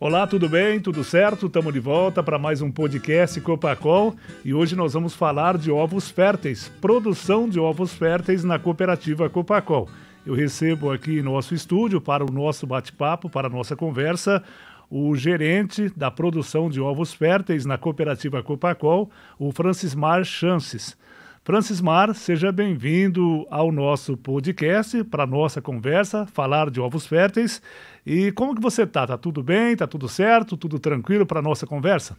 Olá, tudo bem? Tudo certo? Estamos de volta para mais um podcast Copacol e hoje nós vamos falar de ovos férteis, produção de ovos férteis na cooperativa Copacol. Eu recebo aqui em nosso estúdio para o nosso bate-papo, para a nossa conversa, o gerente da produção de ovos férteis na cooperativa Copacol, o Francis Mar Chances. Francis Mar, seja bem-vindo ao nosso podcast, para nossa conversa, falar de ovos férteis. E como que você tá? Tá tudo bem? Tá tudo certo? Tudo tranquilo para nossa conversa?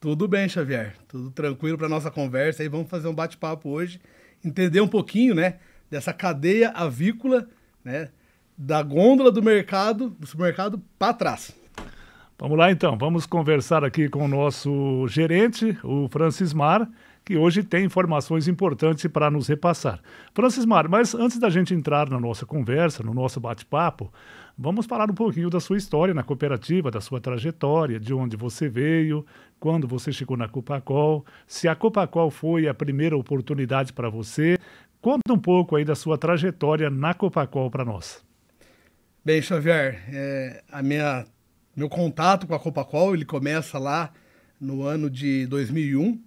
Tudo bem, Xavier. Tudo tranquilo para nossa conversa. E vamos fazer um bate-papo hoje, entender um pouquinho, né, dessa cadeia avícola, né, da gôndola do mercado, do supermercado para trás. Vamos lá então, vamos conversar aqui com o nosso gerente, o Francis Mar que hoje tem informações importantes para nos repassar. Francismar, mas antes da gente entrar na nossa conversa, no nosso bate-papo, vamos falar um pouquinho da sua história na cooperativa, da sua trajetória, de onde você veio, quando você chegou na Copacol, se a Copacol foi a primeira oportunidade para você. Conta um pouco aí da sua trajetória na Copacol para nós. Bem, Xavier, é, a minha meu contato com a Copacol, ele começa lá no ano de 2001,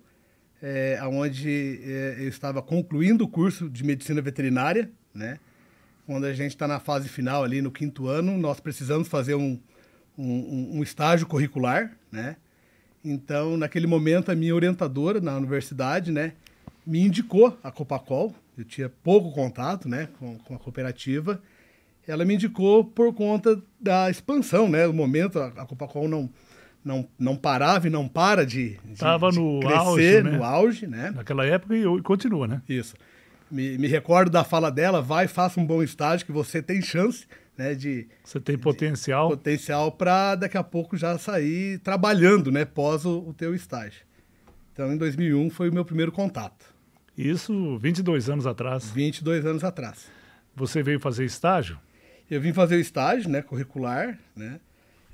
é, onde é, eu estava concluindo o curso de medicina veterinária, né? Quando a gente está na fase final ali, no quinto ano, nós precisamos fazer um, um, um estágio curricular, né? Então, naquele momento, a minha orientadora na universidade, né? Me indicou a Copacol, eu tinha pouco contato, né? Com, com a cooperativa. Ela me indicou por conta da expansão, né? No momento, a, a Copacol não não, não parava e não para de, de, Tava no crescer, auge, né? no auge, né? Naquela época e, e continua, né? Isso. Me, me, recordo da fala dela, vai, faça um bom estágio que você tem chance, né? De, você tem de, potencial. Potencial para daqui a pouco já sair trabalhando, né? Pós o, o teu estágio. Então, em 2001 foi o meu primeiro contato. Isso 22 anos atrás. 22 anos atrás. Você veio fazer estágio? Eu vim fazer o estágio, né, curricular, né?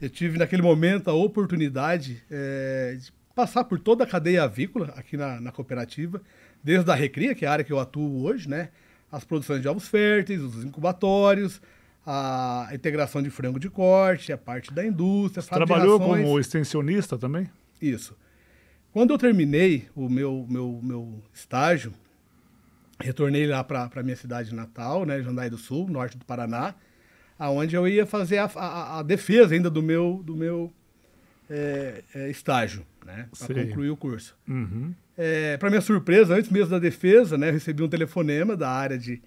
Eu tive naquele momento a oportunidade é, de passar por toda a cadeia avícola aqui na, na, cooperativa, desde a recria, que é a área que eu atuo hoje, né? As produções de ovos férteis, os incubatórios, a integração de frango de corte, a parte da indústria. Você trabalhou como extensionista também? Isso. Quando eu terminei o meu, meu, meu estágio, retornei lá para a minha cidade natal, né, Jandaí do Sul, norte do Paraná, aonde eu ia fazer a, a, a defesa ainda do meu, do meu é, é, estágio, né? Para concluir o curso. Uhum. É, para minha surpresa, antes mesmo da defesa, né, eu recebi um telefonema da área de,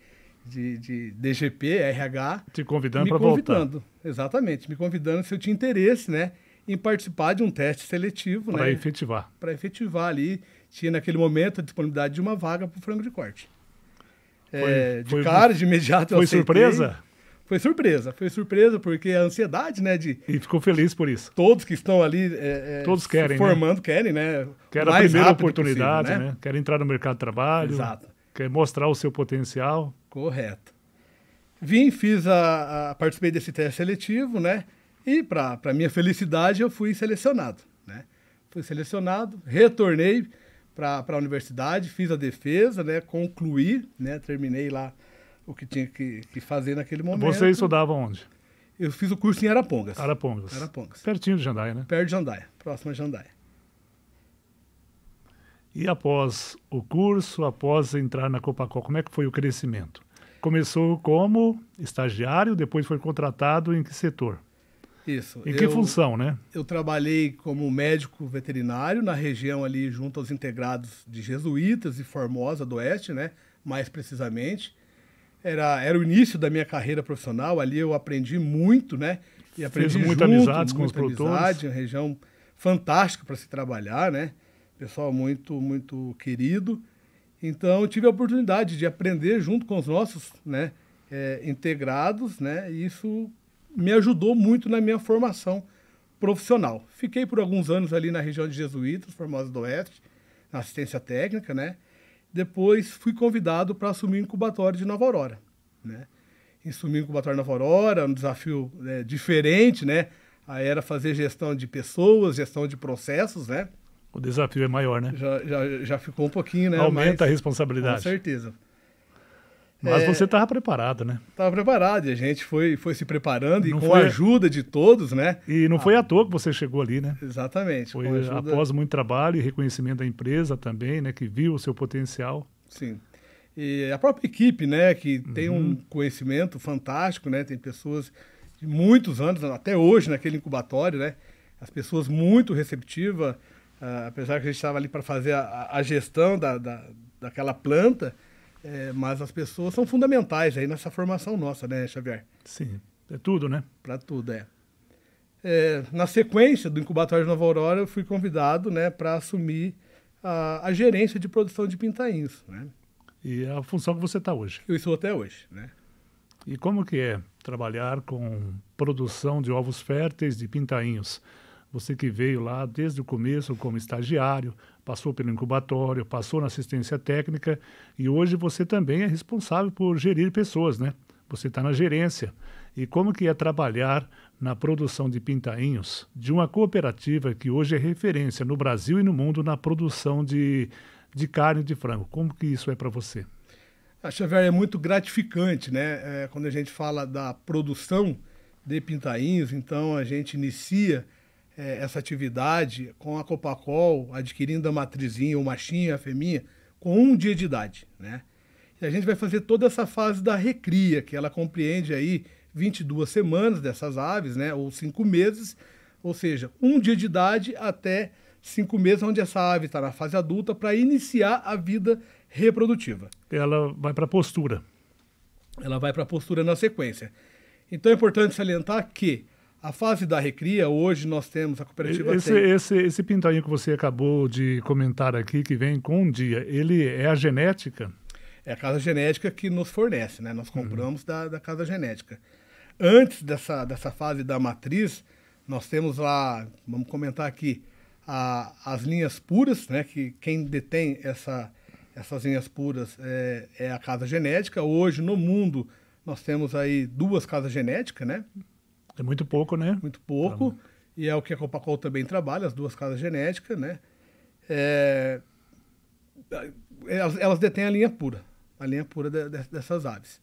de, de DGP, RH. Te convidando para voltar. exatamente. Me convidando se eu tinha interesse, né? Em participar de um teste seletivo, Para né, efetivar. Para efetivar ali. Tinha naquele momento a disponibilidade de uma vaga para o frango de corte. Foi, é, de foi, cara, de imediato. Foi surpresa? Foi surpresa, foi surpresa, porque a ansiedade, né? De, e ficou feliz por isso. Todos que estão ali é, é todos querem, né? formando, né? querem, né? Quer a primeira oportunidade, possível, né? né? Quer entrar no mercado de trabalho. Exato. Quer mostrar o seu potencial. Correto. Vim, fiz a, a participei desse teste seletivo, né? E para minha felicidade eu fui selecionado, né? Fui selecionado, retornei para a universidade, fiz a defesa, né? Concluí, né? Terminei lá o que tinha que, que fazer naquele momento. Você estudava onde? Eu fiz o curso em Arapongas. Arapongas. Arapongas. Pertinho de Jandaia, né? Perto de Jandaia, próximo a Jandaia. E após o curso, após entrar na Copacol, como é que foi o crescimento? Começou como estagiário, depois foi contratado em que setor? Isso. Em que eu, função, né? Eu trabalhei como médico veterinário na região ali junto aos integrados de jesuítas e Formosa do Oeste, né? Mais precisamente. Era, era o início da minha carreira profissional, ali eu aprendi muito, né? E aprendi Fez muita amizade com os produtores. Amizade, uma região fantástica para se trabalhar, né? Pessoal muito, muito querido. Então, tive a oportunidade de aprender junto com os nossos né, é, integrados, né? E isso me ajudou muito na minha formação profissional. Fiquei por alguns anos ali na região de Jesuítas, Formosa do Oeste, na assistência técnica, né? depois fui convidado para assumir o incubatório de Nova Aurora, né? Assumir o incubatório de Nova Aurora, um desafio né, diferente, né? Aí era fazer gestão de pessoas, gestão de processos, né? O desafio é maior, né? Já, já, já ficou um pouquinho, né? Aumenta Mas, a responsabilidade. Com certeza. Mas é, você estava preparado, né? Estava preparado e a gente foi, foi se preparando não e com foi... a ajuda de todos, né? E não ah, foi à toa que você chegou ali, né? Exatamente. Foi ajuda... após muito trabalho e reconhecimento da empresa também, né? Que viu o seu potencial. Sim. E a própria equipe, né? Que uhum. tem um uhum. conhecimento fantástico, né? Tem pessoas de muitos anos, até hoje naquele incubatório, né? As pessoas muito receptivas, uh, ah, apesar que a gente estava ali para fazer a, a gestão da, da, daquela planta, é, mas as pessoas são fundamentais aí nessa formação nossa, né, Xavier? Sim, é tudo, né? Para tudo, é. é. Na sequência do Incubatório de Nova Aurora, eu fui convidado né, para assumir a, a, gerência de produção de pintainhos, né? E é a função que você está hoje. Eu estou até hoje, né? E como que é trabalhar com produção de ovos férteis de pintainhos? Você que veio lá desde o começo como estagiário, passou pelo incubatório, passou na assistência técnica e hoje você também é responsável por gerir pessoas, né? Você está na gerência. E como que é trabalhar na produção de pintainhos de uma cooperativa que hoje é referência no Brasil e no mundo na produção de, de carne de frango? Como que isso é para você? A ah, que é muito gratificante, né? É, quando a gente fala da produção de pintainhos, então a gente inicia é, essa atividade com a Copacol, adquirindo a matrizinha, o machinho, a fêmea, com um dia de idade, né? E a gente vai fazer toda essa fase da recria, que ela compreende aí 22 semanas dessas aves, né? Ou cinco meses, ou seja, um dia de idade até cinco meses, onde essa ave está na fase adulta, para iniciar a vida reprodutiva. Ela vai para a postura. Ela vai para a postura na sequência. Então é importante salientar que a fase da recria, hoje nós temos a cooperativa. Esse, tem... esse, esse pintainho que você acabou de comentar aqui, que vem com um dia, ele é a genética? É a casa genética que nos fornece, né? Nós uhum. compramos uhum. da, da casa genética. Antes dessa, dessa fase da matriz, nós temos lá, vamos comentar aqui, a, as linhas puras, né? Que quem detém essa, essas linhas puras é, é a casa genética. Hoje, no mundo, nós temos aí duas casas genéticas, né? É muito pouco, né? Muito pouco. e é o que a Copacol também trabalha, as duas casas genéticas, né? É, é... Elas, elas, detêm a linha pura, a linha pura de, de, dessas aves.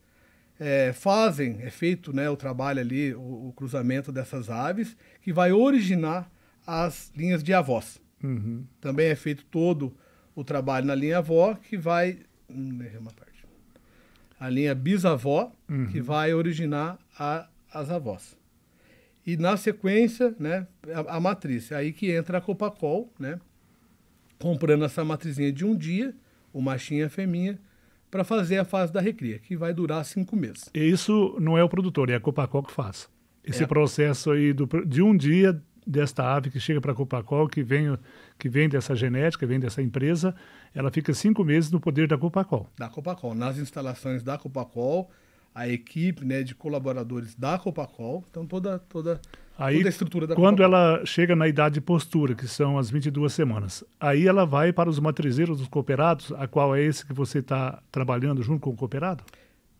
É, fazem, é feito né, o trabalho ali, o, o, cruzamento dessas aves, que vai originar as linhas de avós. Uhum. Também é feito todo o trabalho na linha avó, que vai. Hum, uma parte. A linha bisavó, uhum. que vai originar a, as avós. E na sequência, né, a, a matriz. É aí que entra a Copacol, né, comprando essa matrizinha de um dia, o machinho e a fêmea, para fazer a fase da recria, que vai durar cinco meses. E isso não é o produtor, é a Copacol que faz. É Esse é. processo aí do, de um dia desta ave que chega para a Copacol, que vem, que vem dessa genética, vem dessa empresa, ela fica cinco meses no poder da Copacol. Da Copacol, nas instalações da Copacol, a equipe né, de colaboradores da Copacol. Então, toda, toda, aí, toda a estrutura da Quando Copacol. ela chega na idade de postura, que são as 22 semanas, aí ela vai para os matrizeiros dos cooperados, a qual é esse que você está trabalhando junto com o cooperado?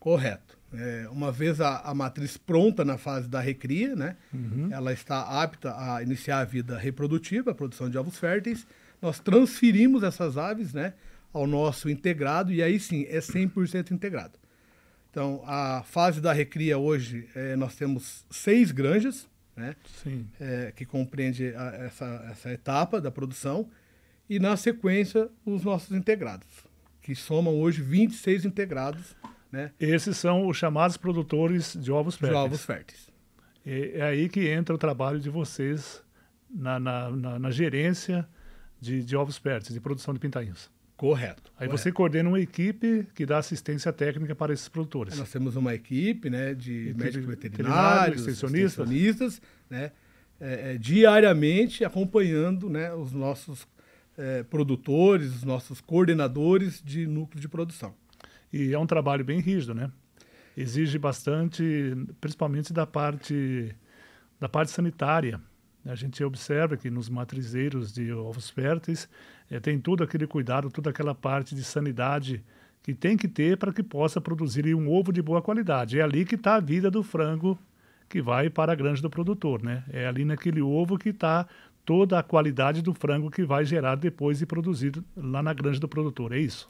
Correto. É, uma vez a, a, matriz pronta na fase da recria, né, uhum. ela está apta a iniciar a vida reprodutiva, a produção de ovos férteis. Nós transferimos essas aves né, ao nosso integrado, e aí sim é 100% integrado. Então, a fase da recria hoje, é, nós temos seis granjas, né? É, que compreende a, essa, essa etapa da produção. E, na sequência, os nossos integrados, que somam hoje 26 integrados. Né? Esses são os chamados produtores de ovos férteis. De ovos férteis. É, é aí que entra o trabalho de vocês na, na, na, na gerência de, de ovos férteis, de produção de pintainhos. Correto. Aí correto. você coordena uma equipe que dá assistência técnica para esses produtores. Nós temos uma equipe né, de equipe médicos veterinários, extensionistas, extensionistas né, é, é, diariamente acompanhando né, os nossos é, produtores, os nossos coordenadores de núcleo de produção. E é um trabalho bem rígido, né? Exige bastante, principalmente da parte, da parte sanitária a gente observa que nos matrizeiros de ovos férteis é, tem todo aquele cuidado, toda aquela parte de sanidade que tem que ter para que possa produzir um ovo de boa qualidade. É ali que está a vida do frango que vai para a granja do produtor, né? É ali naquele ovo que está toda a qualidade do frango que vai gerar depois e produzido lá na granja do produtor, é isso?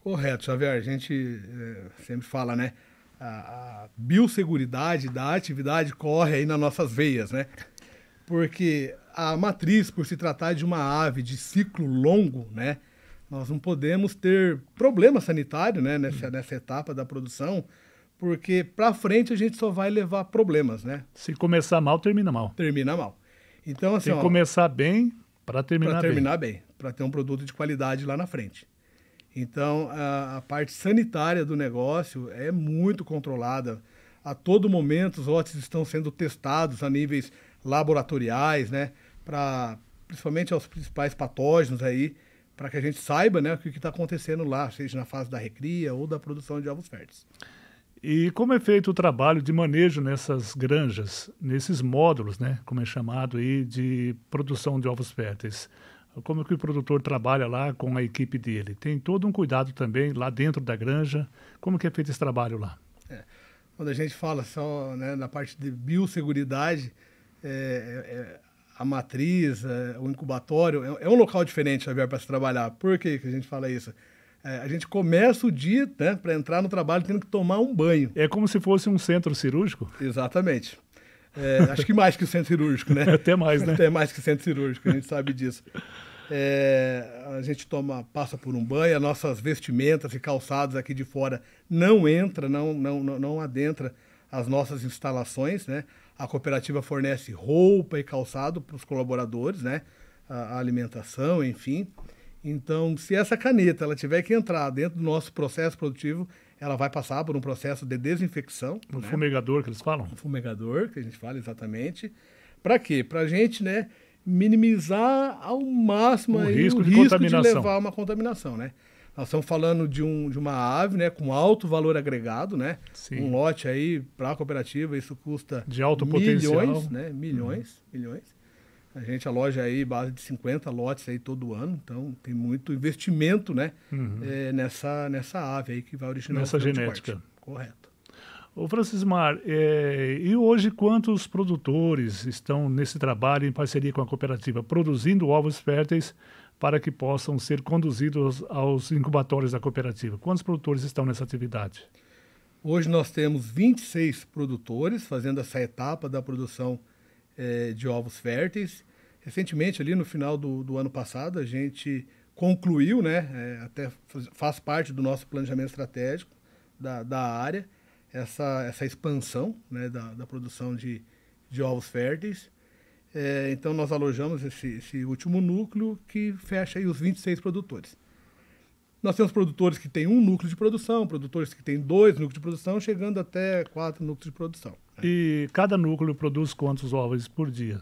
Correto, Xavier. A gente é, sempre fala, né? A, a biosseguridade da atividade corre aí nas nossas veias, né? porque a matriz, por se tratar de uma ave de ciclo longo, né, nós não podemos ter problema sanitário né, nessa, uhum. nessa etapa da produção, porque para frente a gente só vai levar problemas, né? Se começar mal, termina mal. Termina mal. Então, assim, Tem que começar bem para terminar, Para terminar bem. bem para ter um produto de qualidade lá na frente. Então, a, a, parte sanitária do negócio é muito controlada. A todo momento, os lotes estão sendo testados a níveis laboratoriais, né? Para principalmente aos principais patógenos aí, para que a gente saiba, né, o que está acontecendo lá, seja na fase da recria ou da produção de ovos férteis. E como é feito o trabalho de manejo nessas granjas, nesses módulos, né, como é chamado aí, de produção de ovos férteis? Como é que o produtor trabalha lá com a equipe dele? Tem todo um cuidado também lá dentro da granja. Como que é feito esse trabalho lá? É. Quando a gente fala só né, na parte de biosseguridade, é, é, é, a matriz, é, o incubatório, é, um local diferente, Xavier, para se trabalhar. Por que, que a gente fala isso? a gente começa o dia né, para entrar no trabalho tendo que tomar um banho. É como se fosse um centro cirúrgico? Exatamente. É, acho que mais que o centro cirúrgico, né? Até mais, né? Até mais que o centro cirúrgico, a gente sabe disso. É, a gente toma, passa por um banho, as nossas vestimentas e calçados aqui de fora não entra, não, não, não, não adentra as nossas instalações, né? A cooperativa fornece roupa e calçado para os colaboradores, né? A, a alimentação, enfim. Então, se essa caneta ela tiver que entrar dentro do nosso processo produtivo, ela vai passar por um processo de desinfecção. Um né? fumegador que eles falam? Um fumegador que a gente fala exatamente. Para quê? Para a gente, né, minimizar ao máximo o, risco, o de risco de levar uma contaminação, né? Nós estamos falando de, um, de uma ave, né, com alto valor agregado, né? Sim. Um lote aí para a cooperativa, isso custa de alto milhões, potencial. né? Milhões, uhum. milhões. A gente, aloja aí, base de 50 lotes aí todo ano, então tem muito investimento, né? Uhum. É, nessa, nessa ave aí que vai originar Nessa genética. Corte. Correto. Ô Francismar, é, e hoje quantos produtores estão nesse trabalho em parceria com a cooperativa, produzindo ovos férteis para que possam ser conduzidos aos incubatórios da cooperativa? Quantos produtores estão nessa atividade? Hoje nós temos 26 produtores fazendo essa etapa da produção eh, de ovos férteis. Recentemente, ali no final do, do ano passado, a gente concluiu, né, eh, até faz parte do nosso planejamento estratégico da, da área, essa, essa expansão né, da, da produção de, de ovos férteis. É, então nós alojamos esse, esse, último núcleo que fecha aí os 26 produtores. Nós temos produtores que têm um núcleo de produção, produtores que têm dois núcleos de produção, chegando até quatro núcleos de produção. Né? E cada núcleo produz quantos ovos por dia?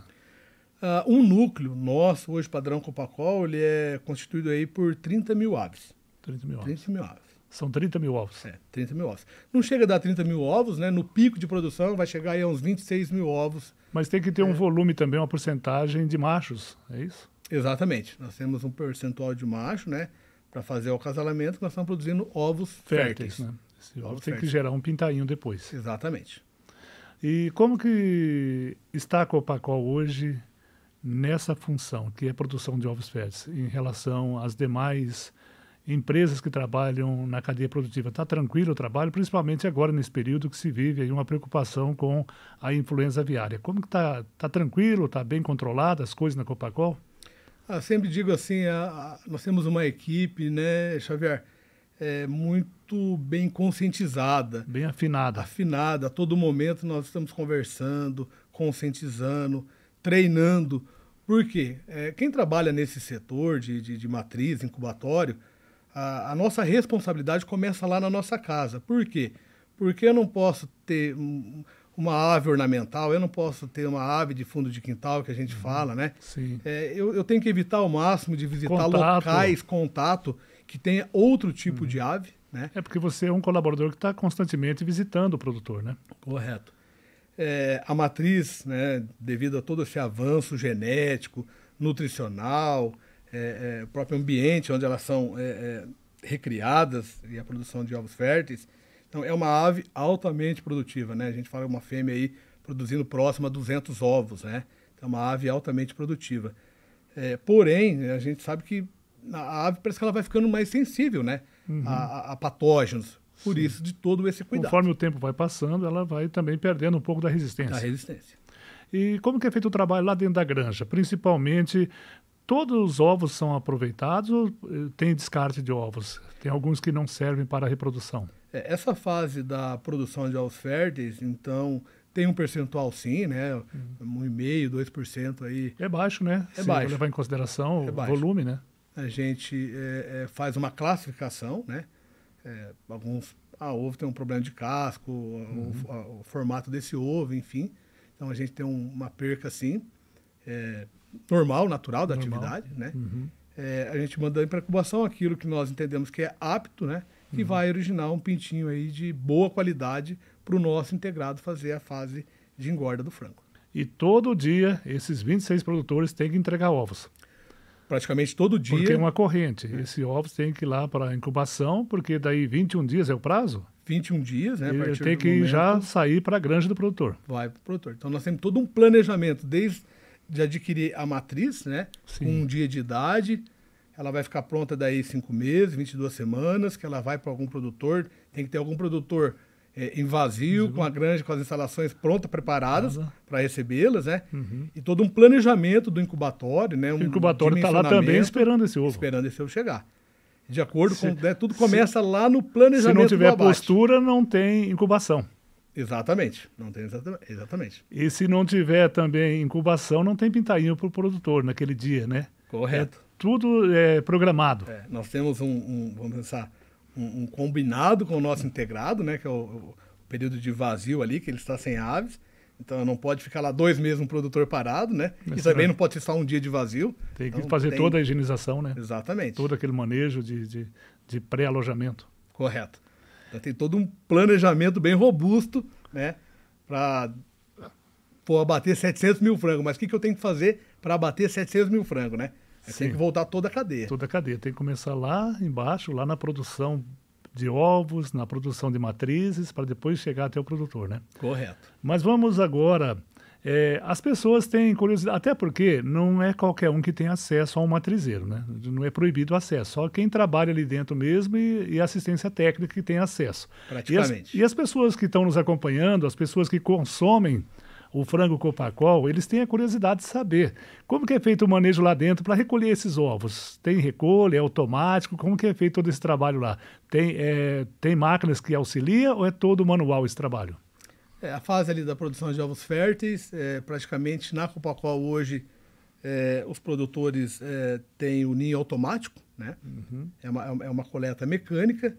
Uh, um núcleo nosso, hoje padrão Copacol, ele é constituído aí por 30 mil aves. 30 mil aves. 30 mil aves. São 30 mil ovos. É, 30 mil ovos. Não chega a dar 30 mil ovos, né? No pico de produção vai chegar aí a uns 26 mil ovos. Mas tem que ter é. um volume também, uma porcentagem de machos, é isso? Exatamente. Nós temos um percentual de macho, né? Para fazer o acasalamento, nós estamos produzindo ovos férteis. férteis né? Esse ovo tem férteis. que gerar um pintainho depois. Exatamente. E como que está a Copacol hoje nessa função, que é a produção de ovos férteis, em relação às demais empresas que trabalham na cadeia produtiva. Está tranquilo o trabalho, principalmente agora nesse período que se vive aí uma preocupação com a influenza aviária. Como que está? Está tranquilo? Está bem controlada as coisas na Copacol? Ah, sempre digo assim, a, a, nós temos uma equipe, né, Xavier, é, muito bem conscientizada. Bem afinada. Afinada. A todo momento nós estamos conversando, conscientizando, treinando. Por quê? É, quem trabalha nesse setor de, de, de matriz, incubatório, a, a, nossa responsabilidade começa lá na nossa casa. Por quê? Porque eu não posso ter uma ave ornamental, eu não posso ter uma ave de fundo de quintal, que a gente uhum. fala, né? Sim. É, eu, eu, tenho que evitar ao máximo de visitar contato. locais, contato, que tenha outro tipo uhum. de ave, né? É porque você é um colaborador que está constantemente visitando o produtor, né? Correto. É, a matriz, né, devido a todo esse avanço genético, nutricional, é, é, o próprio ambiente onde elas são é, é, recriadas e a produção de ovos férteis. Então, é uma ave altamente produtiva, né? A gente fala uma fêmea aí produzindo próximo a 200 ovos, né? Então, é uma ave altamente produtiva. É, porém, a gente sabe que a ave parece que ela vai ficando mais sensível, né? Uhum. A, a, patógenos. Por Sim. isso, de todo esse cuidado. Conforme o tempo vai passando, ela vai também perdendo um pouco da resistência. Da resistência. E como que é feito o trabalho lá dentro da granja? Principalmente todos os ovos são aproveitados ou eh, tem descarte de ovos? Tem alguns que não servem para a reprodução. É, essa fase da produção de ovos férteis, então, tem um percentual sim, né? Uhum. 1,5%, 2% aí. É baixo, né? É Se baixo. levar em consideração é o baixo. volume, né? A gente é, é, faz uma classificação, né? É, alguns. Ah, ovo tem um problema de casco, uhum. o, a, o, formato desse ovo, enfim. Então a gente tem um, uma perca sim. É, normal, natural da normal. atividade, né? Uhum. É, a gente manda para incubação aquilo que nós entendemos que é apto, né? Que uhum. vai originar um pintinho aí de boa qualidade para o nosso integrado fazer a fase de engorda do frango. E todo dia esses 26 produtores têm que entregar ovos. Praticamente todo dia. Porque é uma corrente. É. Esse ovos tem que ir lá para incubação, porque daí 21 dias é o prazo? 21 dias, né? Ele tem que momento, já sair para a granja do produtor. Vai para o produtor. Então nós temos todo um planejamento, desde de adquirir a matriz, né? Sim. Com um dia de idade. Ela vai ficar pronta daí cinco meses, 22 semanas, que ela vai para algum produtor. Tem que ter algum produtor é, em vazio, com a granja, com as instalações prontas, preparadas para recebê-las, né? Uhum. E todo um planejamento do incubatório, né? Um o incubatório está lá também esperando esse ovo. Esperando esse ovo chegar. De acordo se, com. Né, tudo começa se, lá no planejamento. Se não tiver postura, não tem incubação. Exatamente, não tem exatamente, exatamente. E se não tiver também incubação, não tem pintainho para o produtor naquele dia, né? Correto. É, tudo é programado. É, nós temos um, um vamos pensar, um, um, combinado com o nosso integrado, né? Que é o, o, período de vazio ali, que ele está sem aves. Então não pode ficar lá dois meses um produtor parado, né? Mas e também não pode ser só um dia de vazio. Tem então, que fazer tem... toda a higienização, né? Exatamente. Todo aquele manejo de, de, de pré-alojamento. Correto. Então, tem todo um planejamento bem robusto, né? Para abater 700 mil frangos. Mas o que, que eu tenho que fazer para abater 700 mil frangos, né? Tem que voltar toda a cadeia. Toda a cadeia. Tem que começar lá embaixo, lá na produção de ovos, na produção de matrizes, para depois chegar até o produtor, né? Correto. Mas vamos agora é, as pessoas têm curiosidade, até porque não é qualquer um que tem acesso a um matrizeiro, né? Não é proibido o acesso, só quem trabalha ali dentro mesmo e, e assistência técnica que tem acesso. Praticamente. E as, e as pessoas que estão nos acompanhando, as pessoas que consomem o frango copacol, eles têm a curiosidade de saber como que é feito o manejo lá dentro para recolher esses ovos. Tem recolha, é automático, como que é feito todo esse trabalho lá? Tem, é, tem máquinas que auxilia ou é todo manual esse trabalho? é, a fase ali da produção de ovos férteis, é, praticamente na Copacol hoje é, os produtores é, têm o ninho automático, né? Uhum. É, uma, é, é uma coleta mecânica.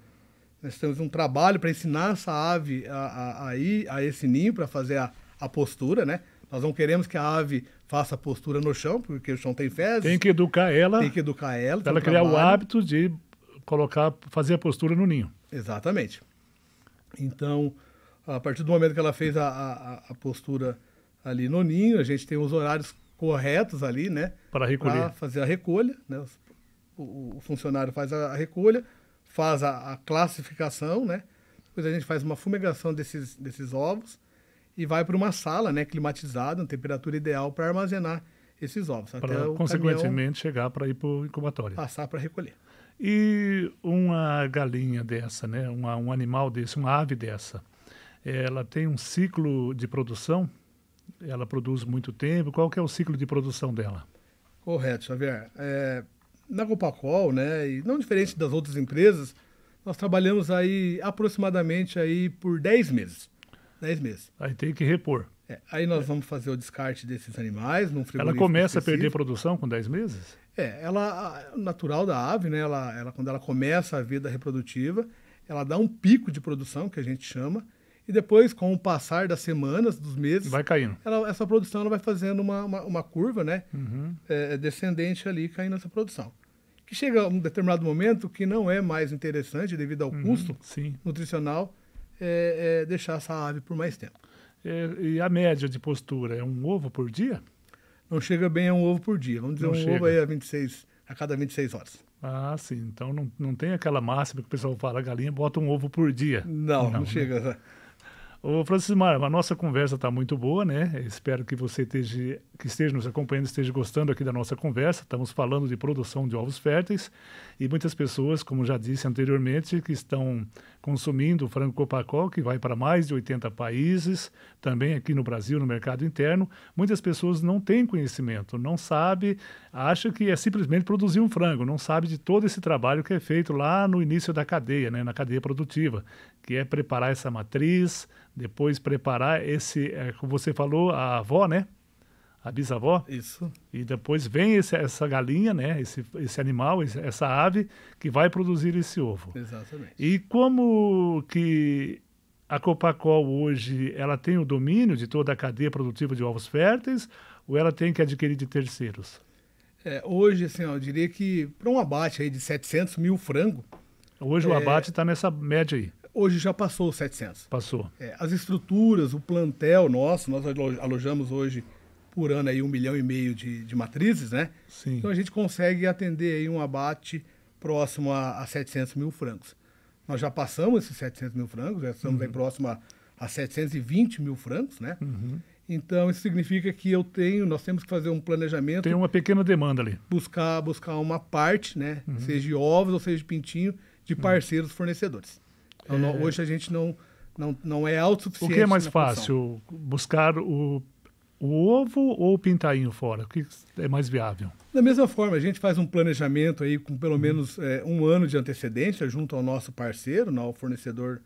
Nós temos um trabalho para ensinar essa ave a, a, a, ir a esse ninho para fazer a, a postura, né? Nós não queremos que a ave faça postura no chão, porque o chão tem fezes. Tem que educar ela. Tem que educar ela. Para ela criar trabalho. o hábito de colocar, fazer a postura no ninho. Exatamente. Então, a partir do momento que ela fez a, a, a postura ali no ninho, a gente tem os horários corretos ali, né? Para recolher. Para fazer a recolha, né? O, o funcionário faz a recolha, faz a, a, classificação, né? Depois a gente faz uma fumegação desses, desses ovos e vai para uma sala, né? Climatizada, temperatura ideal para armazenar esses ovos. Para, consequentemente, chegar para ir para o incubatório. Passar para recolher. E uma galinha dessa, né? Uma, um animal desse, uma ave dessa, ela tem um ciclo de produção? Ela produz muito tempo? Qual que é o ciclo de produção dela? Correto, Xavier. É, na Copacol, né, e não diferente das outras empresas, nós trabalhamos aí aproximadamente aí por 10 meses. 10 meses. Aí tem que repor. É, aí nós é. vamos fazer o descarte desses animais num frigorífico. Ela começa específico. a perder produção com 10 meses? É, ela natural da ave, né? Ela, ela quando ela começa a vida reprodutiva, ela dá um pico de produção que a gente chama, e depois, com o passar das semanas, dos meses. Vai caindo. Ela, essa produção ela vai fazendo uma, uma, uma curva, né? Uhum. É, é descendente ali, caindo essa produção. Que chega a um determinado momento que não é mais interessante, devido ao uhum. custo Sim. nutricional, é, é, deixar essa ave por mais tempo. É, e a média de postura? É um ovo por dia? Não chega bem a um ovo por dia. Vamos dizer não um chega. ovo aí a 26 a cada 26 horas. Ah, sim. Então não, não tem aquela máxima que o pessoal fala, a galinha bota um ovo por dia. Não, não, não né? chega. Né? Ô, Francimar, a nossa conversa está muito boa, né? Espero que você esteja, que esteja nos acompanhando, esteja gostando aqui da nossa conversa. Estamos falando de produção de ovos férteis e muitas pessoas, como já disse anteriormente, que estão consumindo o frango Copacol, que vai para mais de 80 países, também aqui no Brasil, no mercado interno. Muitas pessoas não têm conhecimento, não sabe, acha que é simplesmente produzir um frango, não sabe de todo esse trabalho que é feito lá no início da cadeia, né? na cadeia produtiva, que é preparar essa matriz, depois preparar esse, é, como você falou, a avó, né? A bisavó. Isso. E depois vem esse, essa galinha, né? Esse, esse animal, esse, essa ave que vai produzir esse ovo. Exatamente. E como que a Copacol hoje ela tem o domínio de toda a cadeia produtiva de ovos férteis ou ela tem que adquirir de terceiros? É, hoje, assim, ó, eu diria que para um abate aí de 700 mil frango... Hoje é... o abate está nessa média aí. Hoje já passou os 700. Passou. É, as estruturas, o plantel nosso, nós alojamos hoje por ano aí um milhão e meio de, de matrizes, né? Sim. Então a gente consegue atender aí um abate próximo a, a 700 mil francos. Nós já passamos esses 700 mil francos, já estamos uhum. aí próximo a, a 720 mil francos, né? Uhum. Então isso significa que eu tenho, nós temos que fazer um planejamento. Tem uma pequena demanda ali. Buscar, buscar uma parte, né? Uhum. Seja de ovos ou seja de pintinho, de uhum. parceiros fornecedores. Então, é... não, é. hoje a gente não, não, não é autossuficiente. O que é mais fácil? Função. Buscar o, o ovo ou o pintainho fora? O que é mais viável? Da mesma forma, a gente faz um planejamento aí com pelo uhum. menos é, um ano de antecedência junto ao nosso parceiro, ao né, fornecedor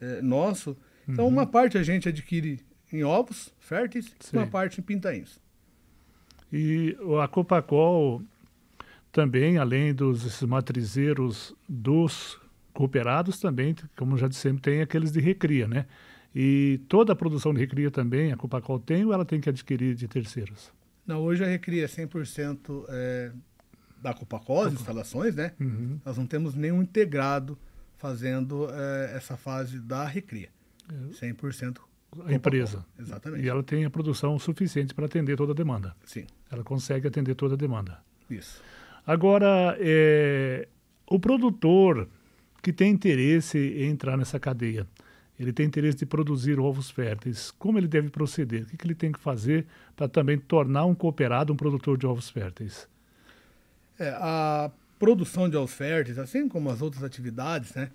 é, nosso. Então, uhum. uma parte a gente adquire em ovos férteis, e uma parte em pintainhos. E a Copacol também, além dos matrizeiros dos recuperados também, como já dissemos, tem aqueles de recria, né? E toda a produção de recria também, a Copacol tem ou ela tem que adquirir de terceiros? Não, hoje a recria é 100% é, da Copacol, as instalações, né? Uhum. Nós não temos nenhum integrado fazendo é, essa fase da recria. 100% é. a empresa. Exatamente. E ela tem a produção suficiente para atender toda a demanda. Sim. Ela consegue atender toda a demanda. Isso. Agora, é, o produtor que tem interesse em entrar nessa cadeia. Ele tem interesse de produzir ovos férteis. Como ele deve proceder? O que, ele tem que fazer para também tornar um cooperado um produtor de ovos férteis? É, a produção de ovos férteis, assim como as outras atividades, né,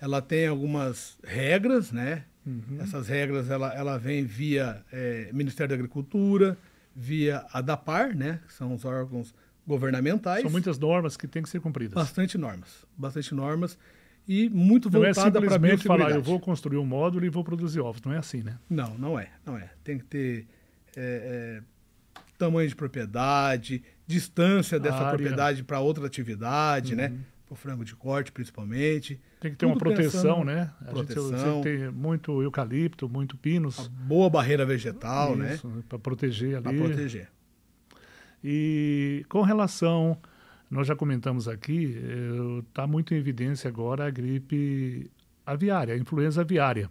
ela tem algumas regras, né? Uhum. Essas regras ela, ela vem via é, Ministério da Agricultura, via ADAPAR, né? Que são os órgãos governamentais. São muitas normas que têm que ser cumpridas. Bastante normas, bastante normas e muito voltada para a Não é simplesmente falar, eu vou construir um módulo e vou produzir ovos. Não é assim, né? Não, não é. Não é. Tem que ter é, é, tamanho de propriedade, distância dessa Área. propriedade para outra atividade, né? uhum. né? Para o frango de corte, principalmente. Tem que ter Tudo uma proteção, né? A proteção. gente tem muito eucalipto, muito pinos. boa barreira vegetal, né? Isso, né? Para proteger ali. Para proteger. E com relação nós já comentamos aqui, está eh, muito em evidência agora a gripe aviária, a influenza aviária.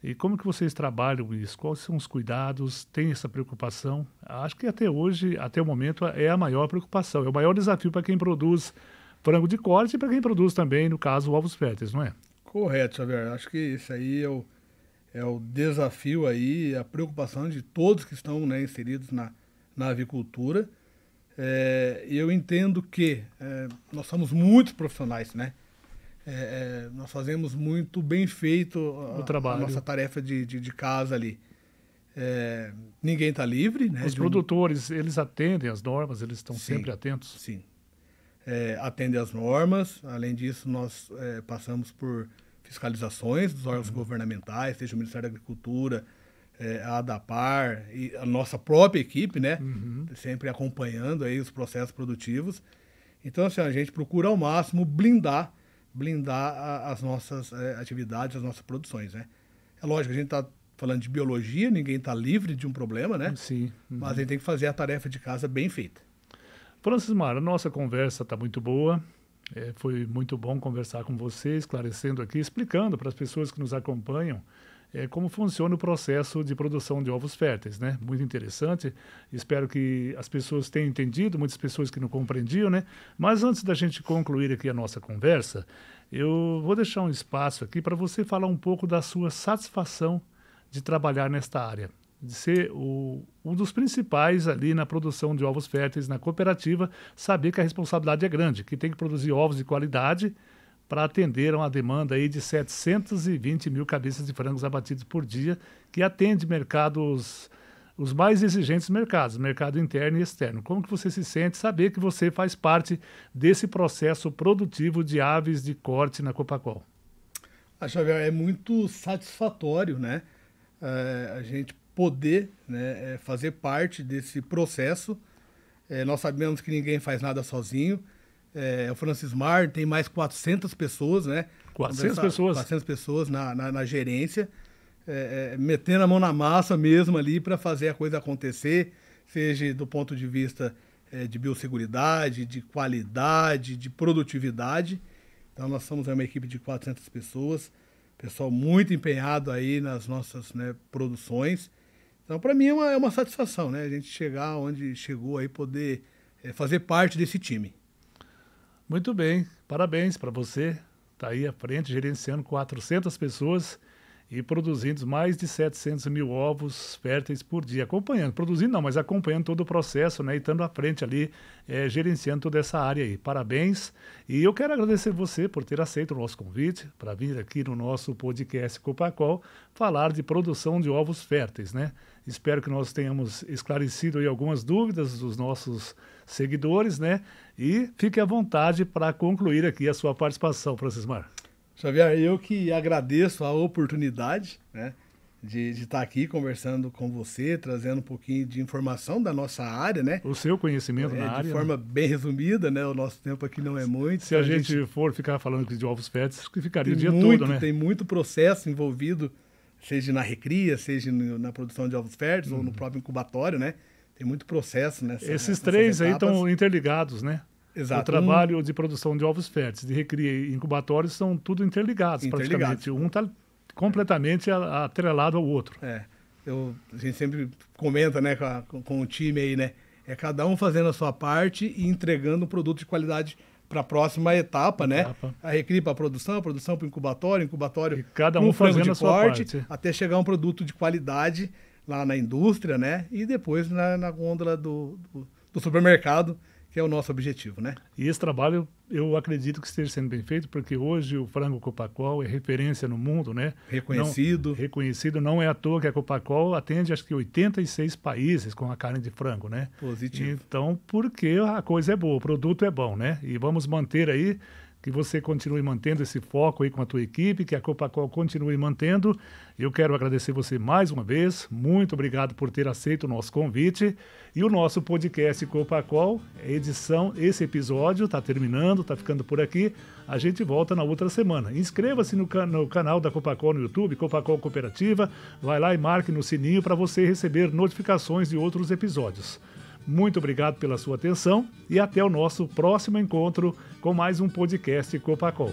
E como que vocês trabalham isso? Quais são os cuidados? Tem essa preocupação? Acho que até hoje, até o momento, é a maior preocupação, é o maior desafio para quem produz frango de corte e para quem produz também, no caso, ovos férteis, não é? Correto, Xavier. Acho que isso aí é o, é o desafio aí, a preocupação de todos que estão né, inseridos na, na avicultura é, eu entendo que é, nós somos muitos profissionais, né? É, é, nós fazemos muito bem feito a, o trabalho. a nossa tarefa de, de, de casa ali. É, ninguém está livre, né? Os produtores, um... eles atendem as normas, eles estão sempre atentos? Sim, é, atendem as normas. Além disso, nós passamos por fiscalizações dos órgãos uhum. governamentais, seja o Ministério da Agricultura, é, a ADAPAR e a nossa própria equipe, né? Uhum. Sempre acompanhando aí os processos produtivos. Então, assim, a gente procura ao máximo blindar, blindar a, as nossas é, atividades, as nossas produções, né? É lógico, a gente está falando de biologia, ninguém está livre de um problema, né? Sim. Uhum. Mas a gente tem que fazer a tarefa de casa bem feita. Francis Mar, a nossa conversa está muito boa. É, foi muito bom conversar com você, esclarecendo aqui, explicando para as pessoas que nos acompanham é, como funciona o processo de produção de ovos férteis, né? Muito interessante. Espero que as pessoas tenham entendido, muitas pessoas que não compreendiam, né? Mas antes da gente concluir aqui a nossa conversa, eu vou deixar um espaço aqui para você falar um pouco da sua satisfação de trabalhar nesta área, de ser o, um dos principais ali na produção de ovos férteis na cooperativa, saber que a responsabilidade é grande, que tem que produzir ovos de qualidade para atender a uma demanda aí de 720 mil cabeças de frangos abatidos por dia, que atende mercados, os mais exigentes mercados, mercado interno e externo. Como que você se sente saber que você faz parte desse processo produtivo de aves de corte na Copacol? a ah, Xavier, é muito satisfatório, né? É, a gente poder né, eh, fazer parte desse processo. É, nós sabemos que ninguém faz nada sozinho é, o Francis Mar, tem mais 400 pessoas, né? 400 pessoas? 400 pessoas na, na, na gerência, é, é, metendo a mão na massa mesmo ali para fazer a coisa acontecer, seja do ponto de vista é, de biosseguridade, de qualidade, de produtividade. Então, nós somos uma equipe de 400 pessoas, pessoal muito empenhado aí nas nossas né, produções. Então, para mim é uma, é uma, satisfação, né? A gente chegar onde chegou aí, poder é, fazer parte desse time. Muito bem, parabéns para você. Está aí à frente, gerenciando 400 pessoas e produzindo mais de 700 mil ovos férteis por dia. Acompanhando, produzindo não, mas acompanhando todo o processo, né? E estando à frente ali, é, gerenciando toda essa área aí. Parabéns. E eu quero agradecer você por ter aceito o nosso convite para vir aqui no nosso podcast Copacol falar de produção de ovos férteis, né? Espero que nós tenhamos esclarecido algumas dúvidas dos nossos seguidores, né? E fique à vontade para concluir aqui a sua participação, Francismar. Xavier, eu que agradeço a oportunidade, né? De, de, estar aqui conversando com você, trazendo um pouquinho de informação da nossa área, né? O seu conhecimento é, na de área. De né? forma né? bem resumida, né? O nosso tempo aqui não é muito. Se então a, gente, gente for ficar falando de ovos pets, ficaria o dia muito, todo, né? Tem muito processo envolvido seja na recria, seja na produção de ovos férteis uhum. ou no uhum. próprio incubatório, né? Tem muito processo né. Esses três aí estão interligados, né? Exato. O trabalho um... de produção de ovos férteis, de recria e incubatórios são tudo interligados, interligados. praticamente. Um está completamente atrelado ao outro. É. Eu, a gente sempre comenta né, com, a, com o time aí, né? É cada um fazendo a sua parte e entregando um produto de qualidade para a próxima etapa, né? Etapa. A recria para a produção, a produção para o incubatório, incubatório e cada um fazendo de a sua corte, parte. até chegar um produto de qualidade lá na indústria, né? E depois na, na gôndola do, do, do supermercado que é o nosso objetivo, né? E esse trabalho, eu acredito que esteja sendo bem feito, porque hoje o frango Copacol é referência no mundo, né? Reconhecido. Não, reconhecido, não é à toa que a Copacol atende acho que 86 países com a carne de frango, né? Positivo. Então, porque a coisa é boa, o produto é bom, né? E vamos manter aí que você continue mantendo esse foco aí com a tua equipe, que a Copacol continue mantendo. Eu quero agradecer você mais uma vez. Muito obrigado por ter aceito o nosso convite. E o nosso podcast Copacol, edição, esse episódio está terminando, está ficando por aqui. A gente volta na outra semana. Inscreva-se no, can no, canal da Copacol no YouTube, Copacol Cooperativa. Vai lá e marque no sininho para você receber notificações de outros episódios. Muito obrigado pela sua atenção e até o nosso próximo encontro com mais um podcast Copacol.